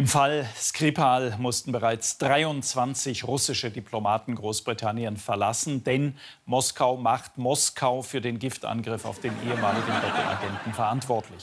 Im Fall Skripal mussten bereits 23 russische Diplomaten Großbritannien verlassen, denn Moskau macht Moskau für den Giftangriff auf den ehemaligen Doppelagenten verantwortlich.